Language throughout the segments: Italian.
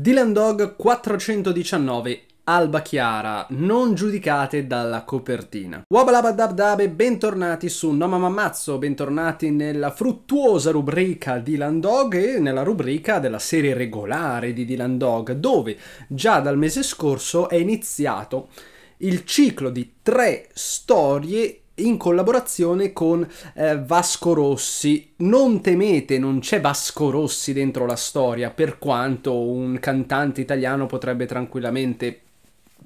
Dylan Dog 419 Alba Chiara, non giudicate dalla copertina. Wabalabadabdabe, bentornati su No Mamma Mazzo, bentornati nella fruttuosa rubrica Dylan Dog e nella rubrica della serie regolare di Dylan Dog, dove già dal mese scorso è iniziato il ciclo di tre storie in collaborazione con eh, Vasco Rossi. Non temete, non c'è Vasco Rossi dentro la storia, per quanto un cantante italiano potrebbe tranquillamente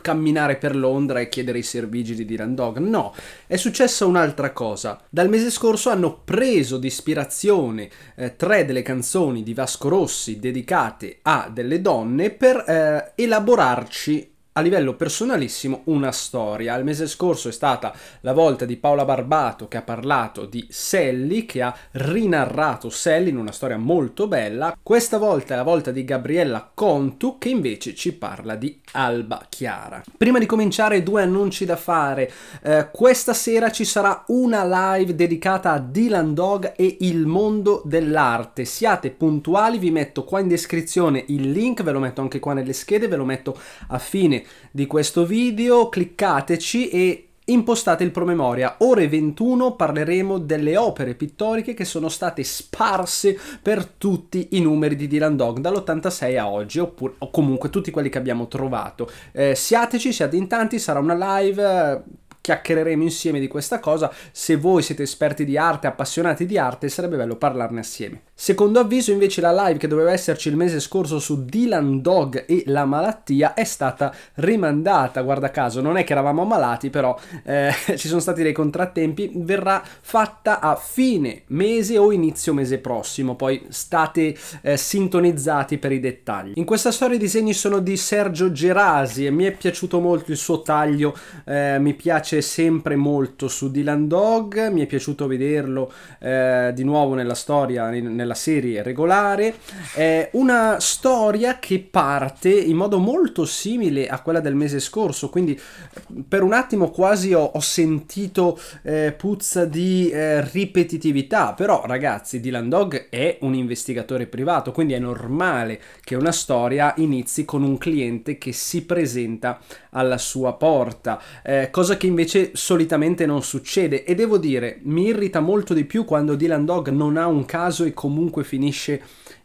camminare per Londra e chiedere i servigi di Dylan Dog. No, è successa un'altra cosa. Dal mese scorso hanno preso di ispirazione eh, tre delle canzoni di Vasco Rossi dedicate a delle donne per eh, elaborarci a livello personalissimo una storia. Il mese scorso è stata la volta di Paola Barbato che ha parlato di Sally, che ha rinarrato Sally in una storia molto bella. Questa volta è la volta di Gabriella Contu che invece ci parla di Alba Chiara. Prima di cominciare due annunci da fare. Eh, questa sera ci sarà una live dedicata a Dylan Dog e il mondo dell'arte. Siate puntuali, vi metto qua in descrizione il link, ve lo metto anche qua nelle schede, ve lo metto a fine di questo video, cliccateci e impostate il promemoria. Ore 21 parleremo delle opere pittoriche che sono state sparse per tutti i numeri di Dylan Dog dall'86 a oggi, oppure, o comunque tutti quelli che abbiamo trovato. Eh, siateci, siate in tanti, sarà una live chiacchiereremo insieme di questa cosa. Se voi siete esperti di arte, appassionati di arte, sarebbe bello parlarne assieme. Secondo avviso, invece, la live che doveva esserci il mese scorso su Dylan Dog e la malattia è stata rimandata. Guarda caso, non è che eravamo ammalati, però eh, ci sono stati dei contrattempi. Verrà fatta a fine mese o inizio mese prossimo. Poi state eh, sintonizzati per i dettagli. In questa storia i disegni sono di Sergio Gerasi e mi è piaciuto molto il suo taglio. Eh, mi piace incide sempre molto su Dylan Dog, mi è piaciuto vederlo eh, di nuovo nella storia, nella serie regolare, è una storia che parte in modo molto simile a quella del mese scorso, quindi eh, per un attimo quasi ho, ho sentito eh, puzza di eh, ripetitività, però ragazzi Dylan Dog è un investigatore privato, quindi è normale che una storia inizi con un cliente che si presenta alla sua porta, eh, cosa che invece invece solitamente non succede e devo dire mi irrita molto di più quando Dylan Dog non ha un caso e comunque finisce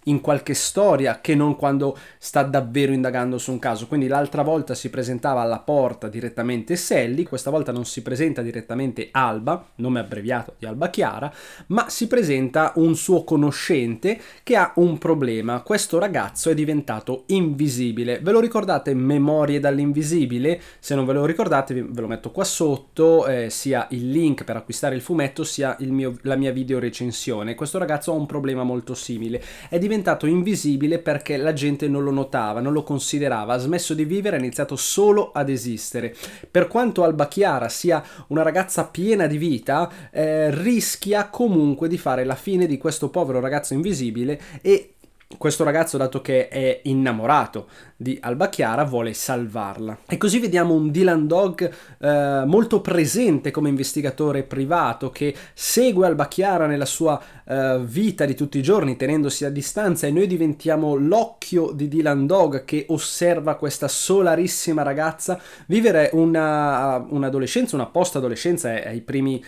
in qualche storia che non quando sta davvero indagando su un caso. Quindi l'altra volta si presentava alla porta direttamente Sally, questa volta non si presenta direttamente Alba, nome abbreviato di Alba Chiara, ma si presenta un suo conoscente che ha un problema. Questo ragazzo è diventato invisibile. Ve lo ricordate Memorie dall'invisibile? Se non ve lo ricordate ve lo metto qua sotto, eh, sia il link per acquistare il fumetto sia mio, la mia video recensione. Questo ragazzo ha un problema molto simile. È diventato diventato invisibile perché la gente non lo notava, non lo considerava, ha smesso di vivere, ha iniziato solo ad esistere. Per quanto Alba Chiara sia una ragazza piena di vita, eh, rischia comunque di fare la fine di questo povero ragazzo invisibile e questo ragazzo, dato che è innamorato di Alba Chiara, vuole salvarla. E così vediamo un Dylan Dog eh, molto presente come investigatore privato che segue Alba Chiara nella sua eh, vita di tutti i giorni, tenendosi a distanza, e noi diventiamo l'occhio di Dylan Dog che osserva questa solarissima ragazza vivere un'adolescenza, una, un una post-adolescenza eh, ai primi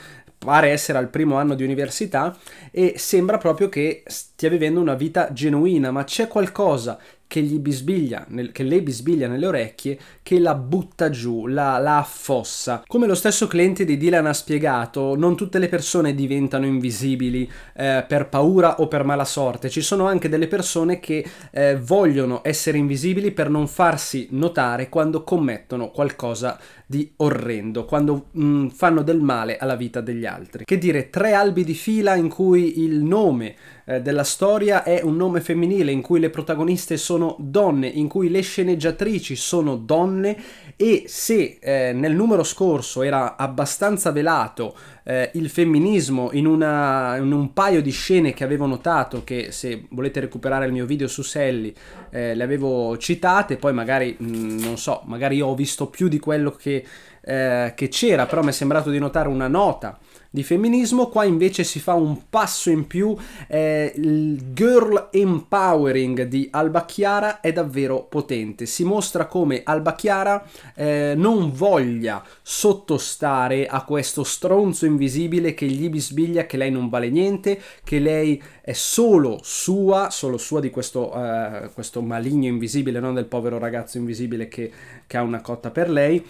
pare essere al primo anno di università e sembra proprio che stia vivendo una vita genuina, ma c'è qualcosa che gli bisbiglia, nel, che lei bisbiglia nelle orecchie, che la butta giù, la, la affossa. Come lo stesso cliente di Dylan ha spiegato, non tutte le persone diventano invisibili eh, per paura o per mala sorte, ci sono anche delle persone che eh, vogliono essere invisibili per non farsi notare quando commettono qualcosa di orrendo, quando mh, mm, fanno del male alla vita degli altri. Che dire, tre albi di fila in cui il nome eh, della storia è un nome femminile, in cui le protagoniste sono sono donne, in cui le sceneggiatrici sono donne e se eh, nel numero scorso era abbastanza velato eh, il femminismo in, una, in, un paio di scene che avevo notato, che se volete recuperare il mio video su Sally eh, le avevo citate, poi magari mh, mm, non so, magari ho visto più di quello che, eh, che c'era, però mi è sembrato di notare una nota di femminismo, qua invece si fa un passo in più, eh, il girl empowering di Alba Chiara è davvero potente, si mostra come Alba Chiara eh, non voglia sottostare a questo stronzo invisibile che gli bisbiglia che lei non vale niente, che lei è solo sua, solo sua di questo, eh, questo maligno invisibile, non del povero ragazzo invisibile che, che ha una cotta per lei,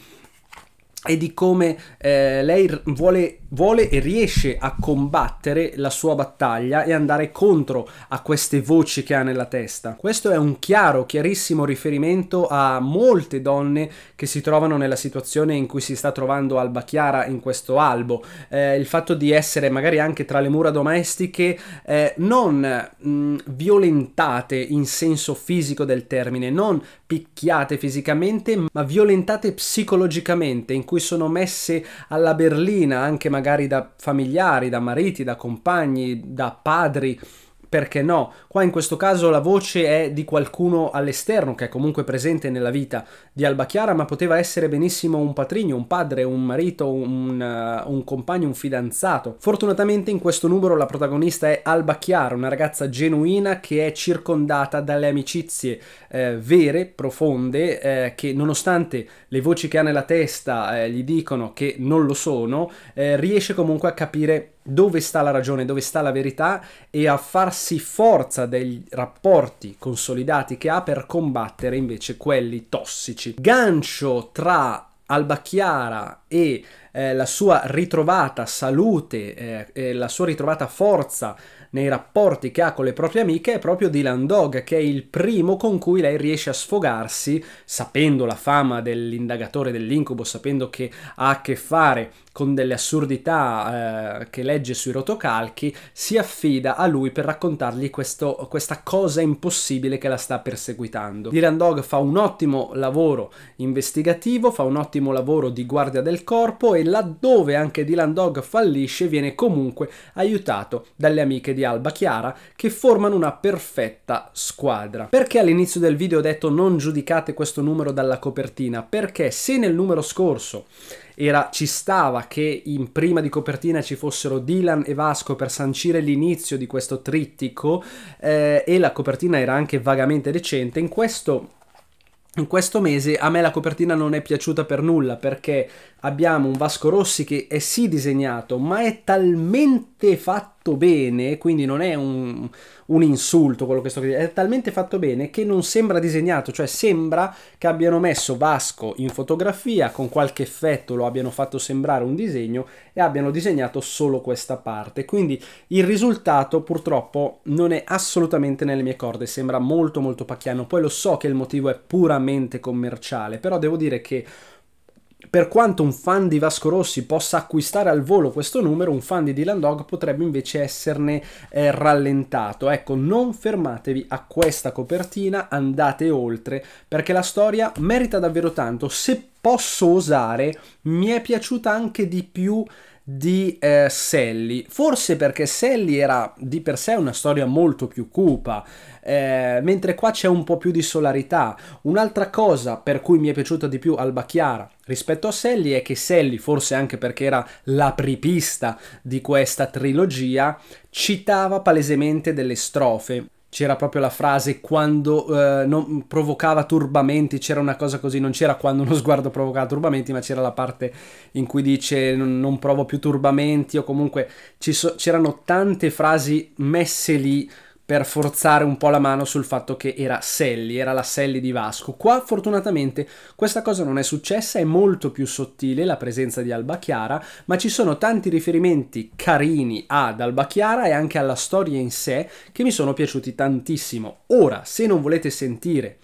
e di come eh, lei vuole vuole e riesce a combattere la sua battaglia e andare contro a queste voci che ha nella testa. Questo è un chiaro, chiarissimo riferimento a molte donne che si trovano nella situazione in cui si sta trovando Alba Chiara in questo albo. Eh, il fatto di essere magari anche tra le mura domestiche eh, non mh, mm, violentate in senso fisico del termine, non picchiate fisicamente, ma violentate psicologicamente, in cui sono messe alla berlina anche magari magari da familiari, da mariti, da compagni, da padri, perché no? Qua in questo caso la voce è di qualcuno all'esterno che è comunque presente nella vita di Alba Chiara, ma poteva essere benissimo un patrigno, un padre, un marito, un, uh, un compagno, un fidanzato. Fortunatamente in questo numero la protagonista è Alba Chiara, una ragazza genuina che è circondata dalle amicizie eh, vere, profonde, eh, che nonostante le voci che ha nella testa eh, gli dicono che non lo sono, eh, riesce comunque a capire dove sta la ragione, dove sta la verità e a farsi forza dei rapporti consolidati che ha per combattere invece quelli tossici. Gancio tra Albacchiara e eh, la sua ritrovata salute eh, e la sua ritrovata forza nei rapporti che ha con le proprie amiche è proprio Dylan Dog, che è il primo con cui lei riesce a sfogarsi, sapendo la fama dell'indagatore dell'incubo, sapendo che ha a che fare con delle assurdità eh, che legge sui rotocalchi, si affida a lui per raccontargli questo, questa cosa impossibile che la sta perseguitando. Dylan Dog fa un ottimo lavoro investigativo, fa un ottimo lavoro di guardia del corpo e laddove anche Dylan Dog fallisce viene comunque aiutato dalle amiche di Alba Chiara che formano una perfetta squadra. Perché all'inizio del video ho detto non giudicate questo numero dalla copertina? Perché se nel numero scorso era, ci stava che in prima di copertina ci fossero Dylan e Vasco per sancire l'inizio di questo trittico eh, e la copertina era anche vagamente decente, in questo in questo mese a me la copertina non è piaciuta per nulla perché abbiamo un Vasco Rossi che è sì disegnato ma è talmente fatto fatto bene, quindi non è un, un insulto quello che sto dicendo, è talmente fatto bene che non sembra disegnato, cioè sembra che abbiano messo Vasco in fotografia, con qualche effetto lo abbiano fatto sembrare un disegno e abbiano disegnato solo questa parte. Quindi il risultato purtroppo non è assolutamente nelle mie corde, sembra molto molto pacchiano. Poi lo so che il motivo è puramente commerciale, però devo dire che per quanto un fan di Vasco Rossi possa acquistare al volo questo numero, un fan di Dylan Dog potrebbe invece esserne eh, rallentato. Ecco, non fermatevi a questa copertina, andate oltre, perché la storia merita davvero tanto. Se posso osare, mi è piaciuta anche di più di eh, Sally, forse perché Sally era di per sé una storia molto più cupa, eh, mentre qua c'è un po' più di solarità. Un'altra cosa per cui mi è piaciuta di più Alba Chiara rispetto a Sally è che Sally, forse anche perché era l'apripista di questa trilogia, citava palesemente delle strofe. C'era proprio la frase quando eh, non provocava turbamenti, c'era una cosa così, non c'era quando uno sguardo provocava turbamenti, ma c'era la parte in cui dice non, non provo più turbamenti o comunque c'erano so, tante frasi messe lì per forzare un po' la mano sul fatto che era Sally, era la Sally di Vasco. Qua fortunatamente questa cosa non è successa, è molto più sottile la presenza di Alba Chiara, ma ci sono tanti riferimenti carini ad Alba Chiara e anche alla storia in sé che mi sono piaciuti tantissimo. Ora, se non volete sentire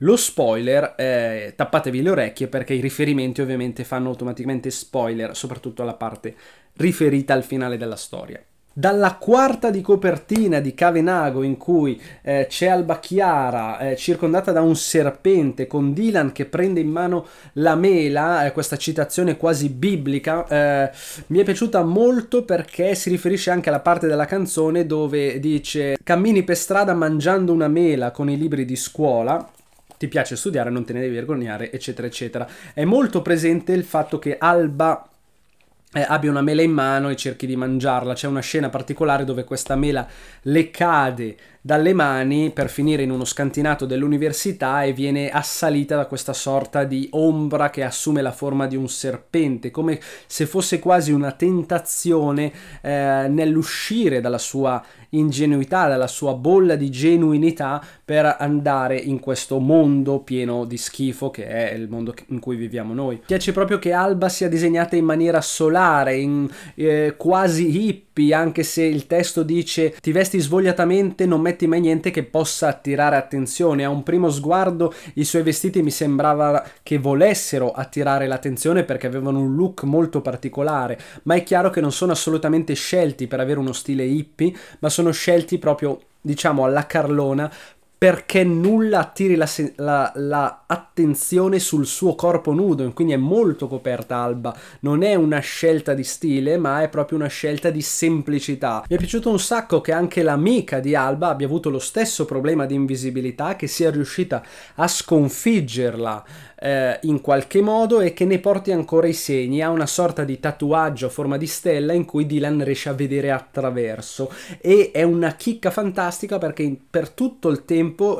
lo spoiler, eh, tappatevi le orecchie perché i riferimenti ovviamente fanno automaticamente spoiler, soprattutto alla parte riferita al finale della storia dalla quarta di copertina di Cavenago in cui eh, c'è Alba Chiara eh, circondata da un serpente con Dylan che prende in mano la mela, eh, questa citazione quasi biblica, eh, mi è piaciuta molto perché si riferisce anche alla parte della canzone dove dice cammini per strada mangiando una mela con i libri di scuola ti piace studiare, non te ne devi vergognare, eccetera, eccetera. È molto presente il fatto che Alba eh, abbia una mela in mano e cerchi di mangiarla. C'è una scena particolare dove questa mela le cade dalle mani per finire in uno scantinato dell'università e viene assalita da questa sorta di ombra che assume la forma di un serpente, come se fosse quasi una tentazione eh, nell'uscire dalla sua ingenuità, dalla sua bolla di genuinità per andare in questo mondo pieno di schifo che è il mondo in cui viviamo noi. Piace proprio che Alba sia disegnata in maniera solare, in, eh, quasi hippie, anche se il testo dice ti vesti svogliatamente, non metti mai niente che possa attirare attenzione. A un primo sguardo i suoi vestiti mi sembrava che volessero attirare l'attenzione perché avevano un look molto particolare, ma è chiaro che non sono assolutamente scelti per avere uno stile hippie, ma sono sono scelti proprio, diciamo, alla carlona perché nulla attiri l'attenzione la, la, sul suo corpo nudo, quindi è molto coperta Alba, non è una scelta di stile, ma è proprio una scelta di semplicità. Mi è piaciuto un sacco che anche l'amica di Alba abbia avuto lo stesso problema di invisibilità, che sia riuscita a sconfiggerla eh, in qualche modo e che ne porti ancora i segni. Ha una sorta di tatuaggio a forma di stella in cui Dylan riesce a vedere attraverso e è una chicca fantastica perché per tutto il tempo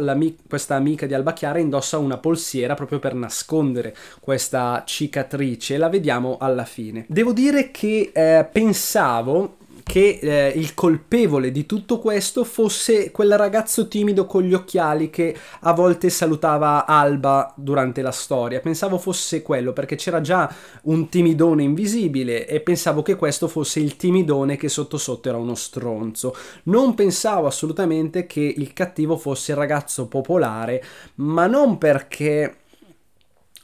questa amica di Albachiara indossa una polsiera proprio per nascondere questa cicatrice. La vediamo alla fine. Devo dire che eh, pensavo che eh, il colpevole di tutto questo fosse quel ragazzo timido con gli occhiali che a volte salutava Alba durante la storia. Pensavo fosse quello perché c'era già un timidone invisibile e pensavo che questo fosse il timidone che sotto sotto era uno stronzo. Non pensavo assolutamente che il cattivo fosse il ragazzo popolare, ma non perché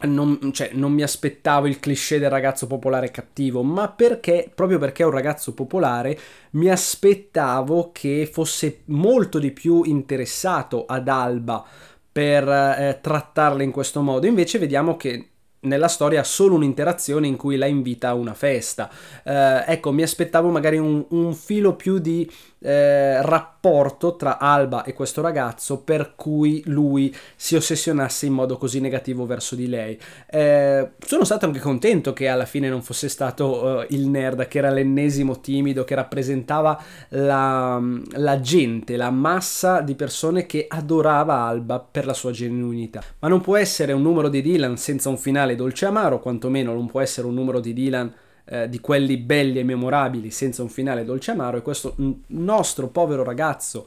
non, cioè, non, mi aspettavo il cliché del ragazzo popolare cattivo, ma perché, proprio perché è un ragazzo popolare, mi aspettavo che fosse molto di più interessato ad Alba per eh, trattarla in questo modo. Invece vediamo che nella storia ha solo un'interazione in cui la invita a una festa. Eh, ecco, mi aspettavo magari un, un filo più di eh, rapporto rapporto tra Alba e questo ragazzo per cui lui si ossessionasse in modo così negativo verso di lei. Eh, sono stato anche contento che alla fine non fosse stato eh, il nerd, che era l'ennesimo timido, che rappresentava la, la gente, la massa di persone che adorava Alba per la sua genuinità. Ma non può essere un numero di Dylan senza un finale dolce e amaro, quantomeno non può essere un numero di Dylan eh, di quelli belli e memorabili senza un finale dolce amaro e questo nostro povero ragazzo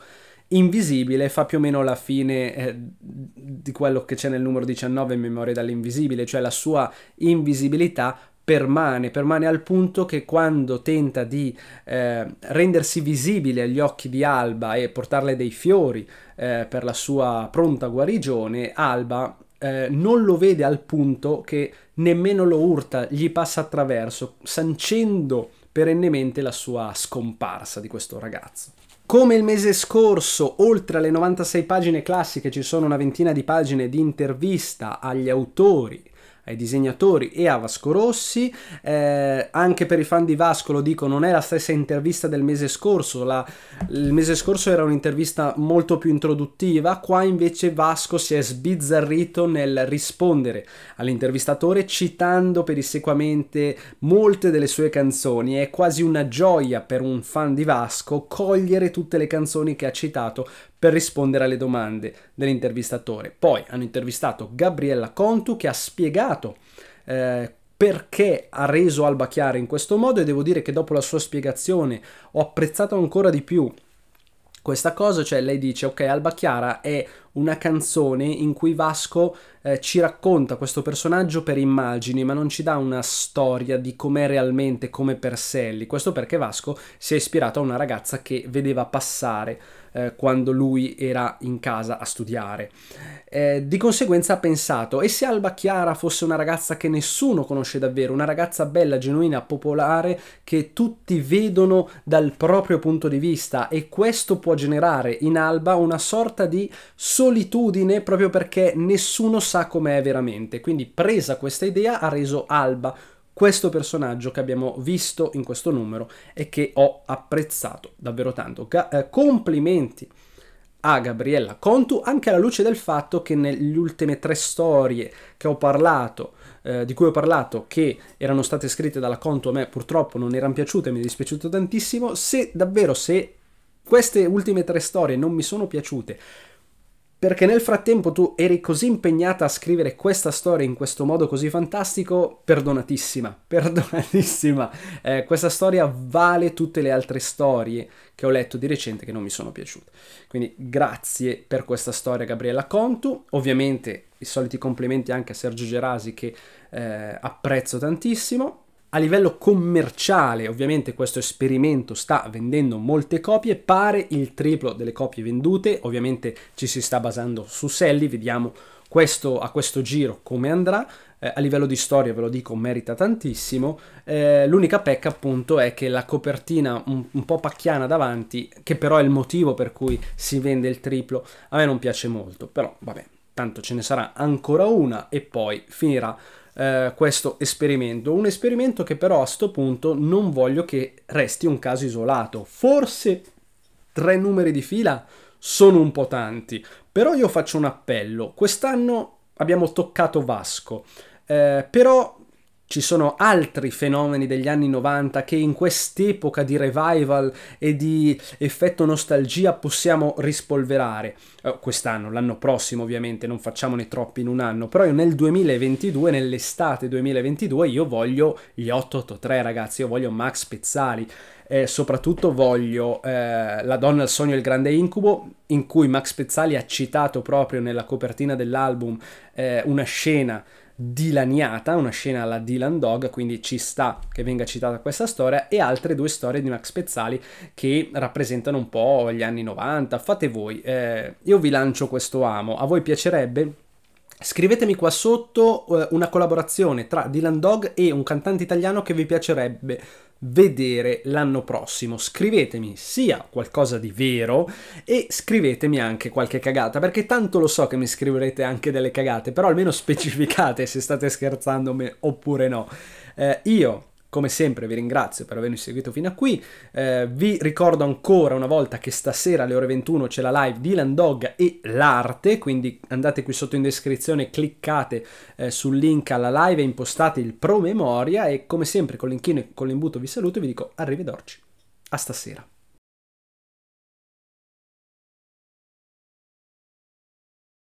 invisibile fa più o meno la fine eh, di quello che c'è nel numero 19 in memoria dall'invisibile, cioè la sua invisibilità permane, permane al punto che quando tenta di eh, rendersi visibile agli occhi di Alba e portarle dei fiori eh, per la sua pronta guarigione, Alba eh, non lo vede al punto che nemmeno lo urta, gli passa attraverso, sancendo perennemente la sua scomparsa di questo ragazzo. Come il mese scorso, oltre alle 96 pagine classiche ci sono una ventina di pagine di intervista agli autori ai disegnatori e a Vasco Rossi. Eh, anche per i fan di Vasco lo dico, non è la stessa intervista del mese scorso, la, il mese scorso era un'intervista molto più introduttiva, qua invece Vasco si è sbizzarrito nel rispondere all'intervistatore citando perissequamente molte delle sue canzoni, è quasi una gioia per un fan di Vasco cogliere tutte le canzoni che ha citato per rispondere alle domande dell'intervistatore. Poi hanno intervistato Gabriella Contu che ha spiegato eh, perché ha reso Alba Chiara in questo modo e devo dire che dopo la sua spiegazione ho apprezzato ancora di più questa cosa, cioè lei dice ok Alba Chiara è una canzone in cui Vasco eh, ci racconta questo personaggio per immagini, ma non ci dà una storia di com'è realmente come Perselli. Questo perché Vasco si è ispirato a una ragazza che vedeva passare eh, quando lui era in casa a studiare. Eh, di conseguenza ha pensato, e se Alba Chiara fosse una ragazza che nessuno conosce davvero, una ragazza bella, genuina, popolare, che tutti vedono dal proprio punto di vista e questo può generare in Alba una sorta di solitudine proprio perché nessuno sa sa com'è veramente. Quindi presa questa idea ha reso Alba questo personaggio che abbiamo visto in questo numero e che ho apprezzato davvero tanto. Ga eh, complimenti a Gabriella Contu anche alla luce del fatto che nelle ultime tre storie che ho parlato eh, di cui ho parlato che erano state scritte dalla Conto, a me purtroppo non erano piaciute mi è dispiaciuto tantissimo se davvero se queste ultime tre storie non mi sono piaciute perché nel frattempo tu eri così impegnata a scrivere questa storia in questo modo così fantastico, perdonatissima, perdonatissima. Eh, questa storia vale tutte le altre storie che ho letto di recente che non mi sono piaciute. Quindi grazie per questa storia Gabriella Contu, ovviamente i soliti complimenti anche a Sergio Gerasi che eh, apprezzo tantissimo. A livello commerciale, ovviamente, questo esperimento sta vendendo molte copie, pare il triplo delle copie vendute. Ovviamente ci si sta basando su Sally, vediamo questo, a questo giro come andrà. Eh, a livello di storia, ve lo dico, merita tantissimo. Eh, l'unica pecca, appunto, è che la copertina un, un, po' pacchiana davanti, che però è il motivo per cui si vende il triplo, a me non piace molto, però vabbè, tanto ce ne sarà ancora una e poi finirà eh, questo esperimento. Un esperimento che però a questo punto non voglio che resti un caso isolato. Forse tre numeri di fila sono un po' tanti, però io faccio un appello. Quest'anno abbiamo toccato Vasco, eh, però ci sono altri fenomeni degli anni 90 che in quest'epoca di revival e di effetto nostalgia possiamo rispolverare. Eh, quest'anno, l'anno prossimo ovviamente, non facciamone troppi in un anno, però nel 2022, nell'estate 2022, io voglio gli 883 ragazzi, io voglio Max Pezzali. Eh, soprattutto voglio eh, La donna il sogno e il grande incubo, in cui Max Pezzali ha citato proprio nella copertina dell'album eh, una scena dilaniata, una scena alla Dylan Dog, quindi ci sta che venga citata questa storia, e altre due storie di Max Pezzali che rappresentano un po' gli anni 90. Fate voi, eh, io vi lancio questo amo, a voi piacerebbe? Scrivetemi qua sotto eh, una collaborazione tra Dylan Dog e un cantante italiano che vi piacerebbe vedere l'anno prossimo. Scrivetemi sia qualcosa di vero e scrivetemi anche qualche cagata, perché tanto lo so che mi scriverete anche delle cagate, però almeno specificate se state scherzando me oppure no. Eh, io come sempre vi ringrazio per avermi seguito fino a qui, eh, vi ricordo ancora una volta che stasera alle ore 21 c'è la live di Landog e l'arte, quindi andate qui sotto in descrizione, cliccate eh, sul link alla live e impostate il promemoria e come sempre con l'inchino e con l'imbuto vi saluto e vi dico arrivederci, a stasera.